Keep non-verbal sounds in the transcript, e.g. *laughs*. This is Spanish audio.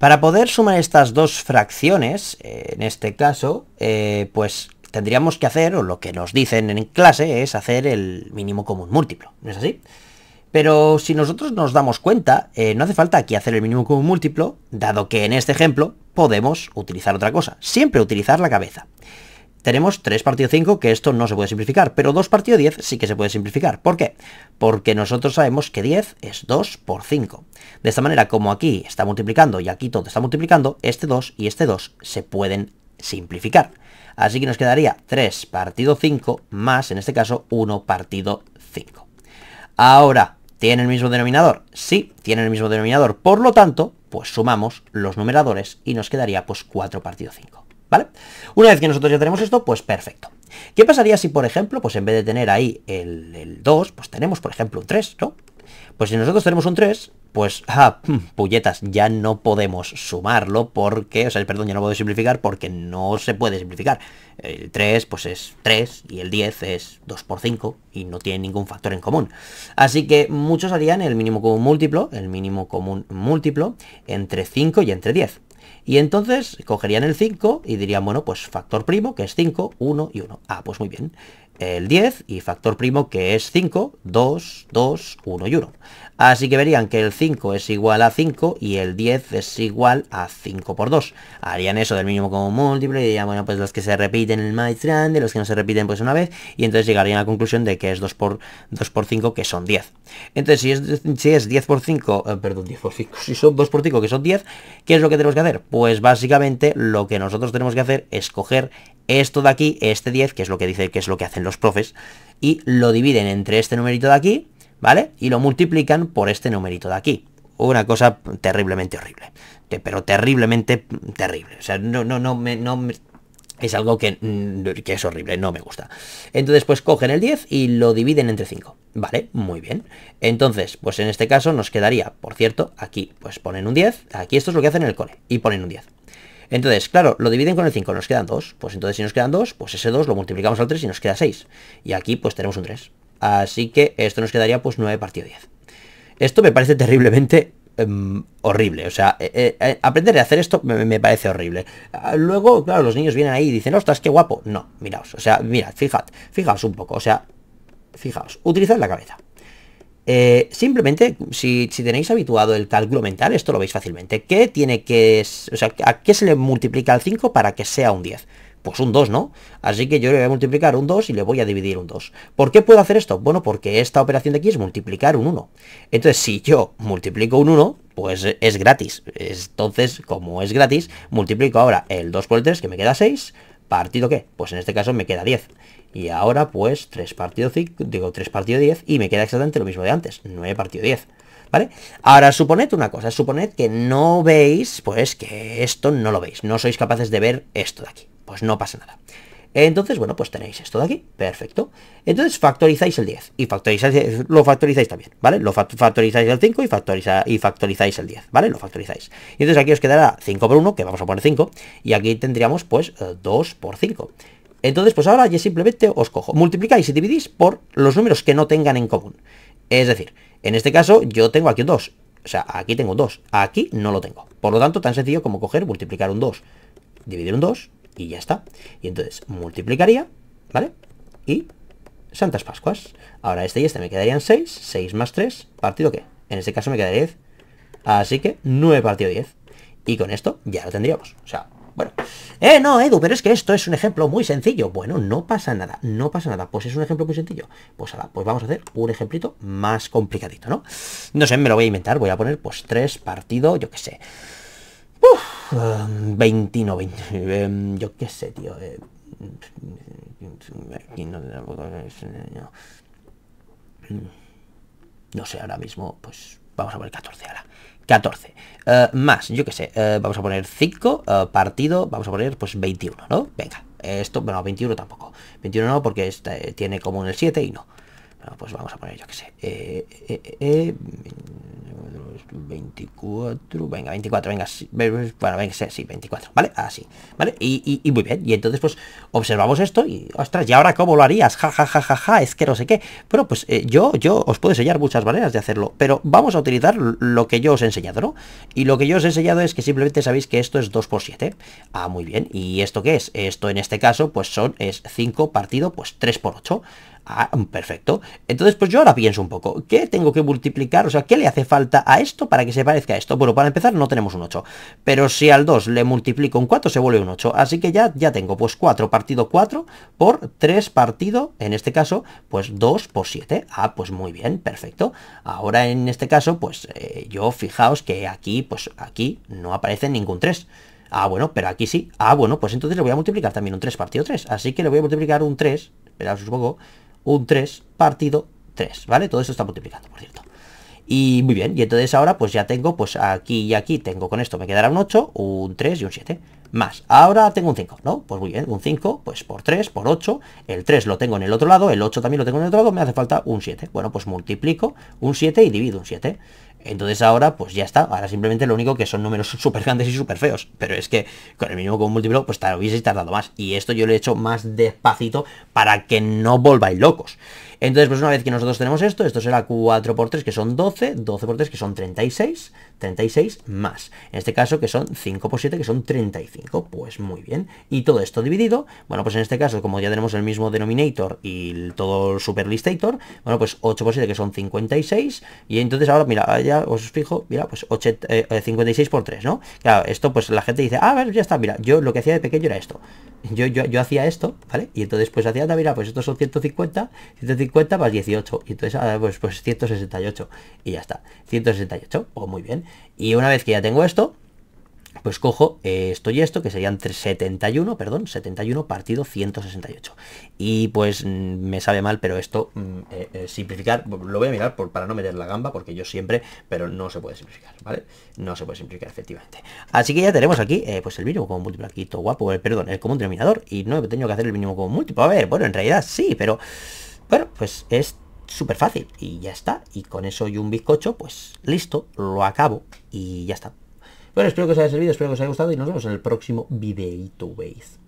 Para poder sumar estas dos fracciones, eh, en este caso, eh, pues tendríamos que hacer, o lo que nos dicen en clase, es hacer el mínimo común múltiplo, ¿no es así? Pero si nosotros nos damos cuenta, eh, no hace falta aquí hacer el mínimo común múltiplo, dado que en este ejemplo podemos utilizar otra cosa, siempre utilizar la cabeza tenemos 3 partido 5, que esto no se puede simplificar, pero 2 partido 10 sí que se puede simplificar. ¿Por qué? Porque nosotros sabemos que 10 es 2 por 5. De esta manera, como aquí está multiplicando y aquí todo está multiplicando, este 2 y este 2 se pueden simplificar. Así que nos quedaría 3 partido 5 más, en este caso, 1 partido 5. Ahora, ¿tiene el mismo denominador? Sí, tiene el mismo denominador. Por lo tanto, pues sumamos los numeradores y nos quedaría pues 4 partido 5. ¿vale? Una vez que nosotros ya tenemos esto, pues perfecto. ¿Qué pasaría si, por ejemplo, pues en vez de tener ahí el, 2, pues tenemos, por ejemplo, un 3, ¿no? Pues si nosotros tenemos un 3, pues, *laughs* ah, puñetas, ya no podemos sumarlo porque, o sea, perdón, ya no puedo simplificar porque no se puede simplificar. El 3, pues es 3 y el 10 es 2 por 5 y no tiene ningún factor en común. Así que muchos harían el mínimo común múltiplo, el mínimo común múltiplo entre 5 y entre 10. Y entonces cogerían el 5 y dirían, bueno, pues factor primo, que es 5, 1 y 1. Ah, pues muy bien el 10 y factor primo que es 5, 2, 2, 1 y 1. Así que verían que el 5 es igual a 5 y el 10 es igual a 5 por 2. Harían eso del mínimo como múltiplo y dirían, bueno, pues los que se repiten el más grande, los que no se repiten pues una vez y entonces llegarían a la conclusión de que es 2 por, 2 por 5 que son 10. Entonces si es, si es 10 por 5, eh, perdón, 10 por 5, *laughs* si son 2 por 5 que son 10, ¿qué es lo que tenemos que hacer? Pues básicamente lo que nosotros tenemos que hacer es coger esto de aquí, este 10, que es lo que dice que es lo que hacen los profes, y lo dividen entre este numerito de aquí, ¿vale? Y lo multiplican por este numerito de aquí. Una cosa terriblemente horrible. Pero terriblemente terrible. O sea, no, no, no, me, no es algo que, mm, que, es horrible, no me gusta. Entonces, pues cogen el 10 y lo dividen entre 5. Vale, muy bien. Entonces, pues en este caso nos quedaría, por cierto, aquí pues ponen un 10. Aquí esto es lo que hacen en el cole. Y ponen un 10. Entonces, claro, lo dividen con el 5, nos quedan 2. Pues entonces si nos quedan 2, pues ese 2 lo multiplicamos al 3 y nos queda 6. Y aquí pues tenemos un 3. Así que esto nos quedaría pues 9 partido 10. Esto me parece terriblemente em, horrible. O sea, eh, eh, eh, aprender a hacer esto me, me, parece horrible. Ah, luego, claro, los niños vienen ahí y dicen, ostras, qué guapo. No, miraos. O sea, mirad, fijad, fijaos un poco. O sea, fijaos, utilizad la cabeza. Eh, simplemente, si, tenéis habituado el cálculo mental, esto lo veis fácilmente. ¿Qué tiene que... ¿a qué se le multiplica el 5 para que sea un 10? Pues un 2, ¿no? Así que yo le voy a multiplicar un 2 y le voy a dividir un 2. ¿Por qué puedo hacer esto? Bueno, porque esta operación de aquí es multiplicar un 1. Entonces, si yo multiplico un 1, pues es gratis. Entonces, como es gratis, multiplico ahora el 2 por el 3, que me queda 6, ¿Partido qué? Pues en este caso me queda 10. Y ahora pues 3 partido 5, digo 3 partido 10 y me queda exactamente lo mismo de antes, 9 partido 10. ¿Vale? Ahora suponed una cosa, suponed que no veis, pues que esto no lo veis, no sois capaces de ver esto de aquí. Pues no pasa nada. Entonces, bueno, pues tenéis esto de aquí, perfecto. Entonces factorizáis el 10 y factorizáis, lo factorizáis también, ¿vale? Lo factorizáis el 5 y, factoriza, y factorizáis el 10, ¿vale? Lo factorizáis. Y entonces aquí os quedará 5 por 1, que vamos a poner 5, y aquí tendríamos pues 2 eh, por 5. Entonces, pues ahora ya simplemente os cojo, multiplicáis y dividís por los números que no tengan en común. Es decir, en este caso yo tengo aquí un 2, o sea, aquí tengo un 2, aquí no lo tengo. Por lo tanto, tan sencillo como coger, multiplicar un 2, dividir un 2 y ya está. Y entonces multiplicaría, ¿vale? Y Santas Pascuas. Ahora este y este me quedarían 6, 6 más 3, partido qué? En este caso me quedaría 10. Así que 9 partido 10. Y con esto ya lo tendríamos. O sea, bueno. Eh, no, Edu, pero es que esto es un ejemplo muy sencillo. Bueno, no pasa nada, no pasa nada. Pues es un ejemplo muy sencillo. Pues ahora, pues vamos a hacer un ejemplito más complicadito, ¿no? No sé, me lo voy a inventar. Voy a poner pues 3 partido, yo qué sé. Uf, 20, em, Yo qué sé, tío. Eh, eh, mm, no sé, ahora mismo, pues vamos a poner 14 ahora. 14. Eh, más, yo qué sé, vamos a poner 5, partido, vamos a poner pues 21, ¿no? Venga, esto, bueno, 21 tampoco. 21 no, porque este tiene como en el 7 y no. pues vamos a poner, yo qué sé, eh, 24, venga, 24, venga, sí, bueno, venga, sí, 24, ¿vale? Así, ah, ¿vale? Y, muy bien, y entonces pues observamos esto y, ostras, ¿y ahora cómo lo harías? Ja, ja, ja, ja, ja, es que no sé qué. pero pues eh, yo, yo os puedo enseñar muchas maneras de hacerlo, pero vamos a utilizar lo que yo os he enseñado, ¿no? Y lo que yo os he enseñado es que simplemente sabéis que esto es 2 por 7 Ah, muy bien, ¿y esto qué es? Esto en este caso, pues son, es 5 partido, pues 3 por 8. Ah, mm, perfecto. Entonces, pues yo ahora pienso un poco, ¿qué tengo que multiplicar? O sea, ¿qué le hace falta a esto para que se parezca a esto? Bueno, para empezar no tenemos un 8, pero si al 2 le multiplico un 4 se vuelve un 8, así que ya, ya tengo pues 4 partido 4 por 3 partido, en este caso, pues 2 por 7. Ah, pues muy bien, perfecto. Ahora en este caso, pues eh, yo fijaos que aquí, pues aquí no aparece ningún 3. Ah, bueno, pero aquí sí. Ah, bueno, pues entonces le voy a multiplicar también un 3 partido 3. Así que le voy a multiplicar un 3, esperaos un poco, un 3 partido 3, ¿vale? Todo eso está multiplicando, por cierto. Y muy bien, y entonces ahora pues ya tengo, pues aquí y aquí tengo con esto me quedará un 8, un 3 y un 7. Más, ahora tengo un 5, ¿no? Pues muy bien, un 5, pues por 3, por 8, el 3 lo tengo en el otro lado, el 8 también lo tengo en el otro lado, me hace falta un 7. Bueno, pues multiplico un 7 y divido un 7. Entonces ahora, pues ya está. Ahora simplemente lo único que son números *laughs* súper grandes y súper feos. Pero es que con el mínimo con múltiplo, pues te hubiese tardado más. Y esto yo lo he hecho más despacito para que no volváis locos. Entonces, pues una vez que nosotros tenemos esto, esto será 4 por 3, que son 12, 12 por 3, que son 36, 36 más. En este caso, que son 5 por 7, que son 35. Pues muy bien. Y todo esto dividido, bueno, pues en este caso, como ya tenemos el mismo denominator y todo el superlistator, bueno, pues 8 por 7, que son 56, y entonces ahora, mira, ya os fijo, mira, pues 56 eh, eh, por 3, ¿no? Claro, esto pues la gente dice, ah, a ver, ya está, mira, yo lo que hacía de pequeño era esto yo, hacía esto, ¿vale? Y entonces pues hacía, ah, mira, pues estos son 150, 150 más 18, y entonces ah, pues, pues 168, y ya está, 168, o pues, muy bien. Y una vez que ya tengo esto, pues cojo eh, esto y esto, que serían 71, perdón, 71 partido 168. Y pues mm, me sabe mal, pero esto mm, eh, eh, simplificar, lo voy a mirar para no meter la gamba, porque yo siempre, pero no se puede simplificar, ¿vale? No se puede simplificar, efectivamente. Así que ya tenemos aquí, pues el mínimo como múltiplo, aquí todo guapo, perdón, el común denominador, y no he tenido que hacer el mínimo como múltiplo. A ver, bueno, en realidad sí, pero, bueno, pues es súper fácil, y ya está. Y con eso y un bizcocho, pues listo, lo acabo, y ya está. Bueno, espero que os haya servido, espero que os haya gustado y nos vemos en el próximo videito, veis.